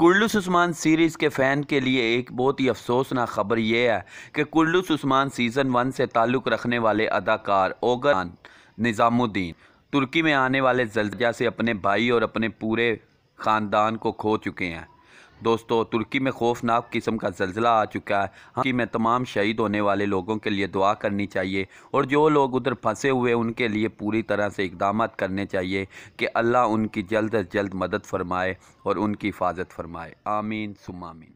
कुल्लू सुषमान सीरीज़ के फ़ैन के लिए एक बहुत ही अफसोसनाक खबर यह है कि कुल्लू उस्मान सीज़न वन से ताल्लुक़ रखने वाले अदाकार ओगरान निज़ामुद्दीन तुर्की में आने वाले जल्दिया से अपने भाई और अपने पूरे ख़ानदान को खो चुके हैं दोस्तों तुर्की में खौफनाक किस्म का जलजिला आ चुका है हाँ, कि में तमाम शहीद होने वाले लोगों के लिए दुआ करनी चाहिए और जो लोग उधर फंसे हुए उनके लिए पूरी तरह से इकदाम करने चाहिए कि अल्लाह उनकी जल्द अज जल्द मदद फरमाए और उनकी हिफाजत फरमाए आमीन सुमामीन